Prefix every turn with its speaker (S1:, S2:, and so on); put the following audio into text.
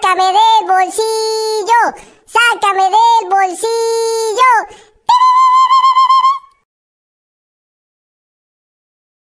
S1: sácame del bolsillo, sácame del